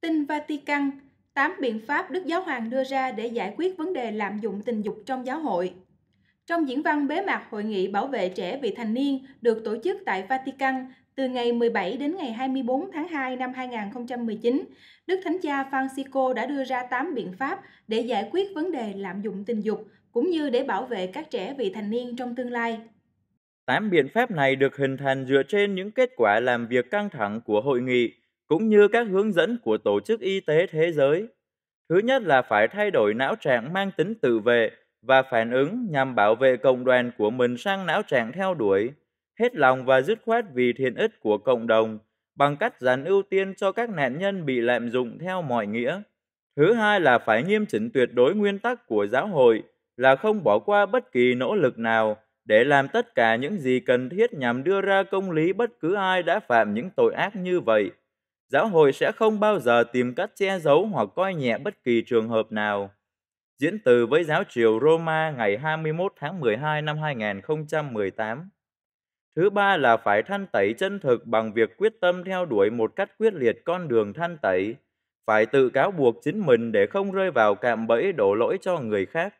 Tin Vatican, 8 biện pháp Đức Giáo Hoàng đưa ra để giải quyết vấn đề lạm dụng tình dục trong giáo hội. Trong diễn văn bế mạc Hội nghị Bảo vệ trẻ vị thành niên được tổ chức tại Vatican từ ngày 17 đến ngày 24 tháng 2 năm 2019, Đức Thánh Cha Francisco đã đưa ra 8 biện pháp để giải quyết vấn đề lạm dụng tình dục, cũng như để bảo vệ các trẻ vị thành niên trong tương lai. Tám biện pháp này được hình thành dựa trên những kết quả làm việc căng thẳng của hội nghị – cũng như các hướng dẫn của Tổ chức Y tế Thế giới. Thứ nhất là phải thay đổi não trạng mang tính tự vệ và phản ứng nhằm bảo vệ cộng đoàn của mình sang não trạng theo đuổi, hết lòng và dứt khoát vì thiện ích của cộng đồng, bằng cách dành ưu tiên cho các nạn nhân bị lạm dụng theo mọi nghĩa. Thứ hai là phải nghiêm chỉnh tuyệt đối nguyên tắc của giáo hội là không bỏ qua bất kỳ nỗ lực nào để làm tất cả những gì cần thiết nhằm đưa ra công lý bất cứ ai đã phạm những tội ác như vậy giáo hội sẽ không bao giờ tìm cách che giấu hoặc coi nhẹ bất kỳ trường hợp nào. Diễn từ với giáo triều Roma ngày 21 tháng 12 năm 2018. Thứ ba là phải thanh tẩy chân thực bằng việc quyết tâm theo đuổi một cách quyết liệt con đường thanh tẩy, phải tự cáo buộc chính mình để không rơi vào cạm bẫy đổ lỗi cho người khác.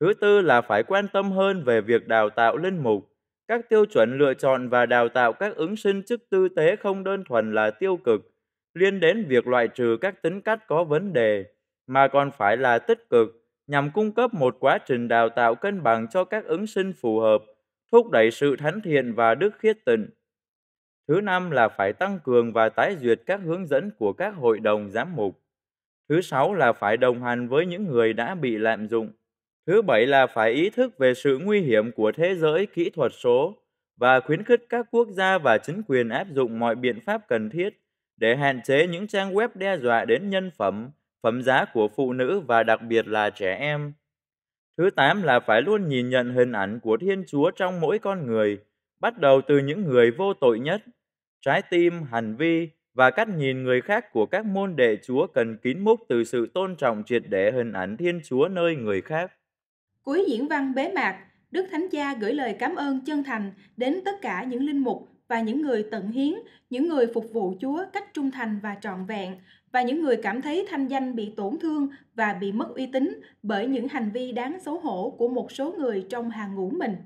Thứ tư là phải quan tâm hơn về việc đào tạo linh mục, các tiêu chuẩn lựa chọn và đào tạo các ứng sinh chức tư tế không đơn thuần là tiêu cực, liên đến việc loại trừ các tính cách có vấn đề, mà còn phải là tích cực, nhằm cung cấp một quá trình đào tạo cân bằng cho các ứng sinh phù hợp, thúc đẩy sự thánh thiện và đức khiết tịnh. Thứ năm là phải tăng cường và tái duyệt các hướng dẫn của các hội đồng giám mục. Thứ sáu là phải đồng hành với những người đã bị lạm dụng, Thứ bảy là phải ý thức về sự nguy hiểm của thế giới kỹ thuật số và khuyến khích các quốc gia và chính quyền áp dụng mọi biện pháp cần thiết để hạn chế những trang web đe dọa đến nhân phẩm, phẩm giá của phụ nữ và đặc biệt là trẻ em. Thứ tám là phải luôn nhìn nhận hình ảnh của Thiên Chúa trong mỗi con người, bắt đầu từ những người vô tội nhất. Trái tim, hành vi và cách nhìn người khác của các môn đệ Chúa cần kín múc từ sự tôn trọng triệt để hình ảnh Thiên Chúa nơi người khác. Cuối diễn văn bế mạc, Đức Thánh Cha gửi lời cảm ơn chân thành đến tất cả những linh mục và những người tận hiến, những người phục vụ Chúa cách trung thành và trọn vẹn, và những người cảm thấy thanh danh bị tổn thương và bị mất uy tín bởi những hành vi đáng xấu hổ của một số người trong hàng ngũ mình.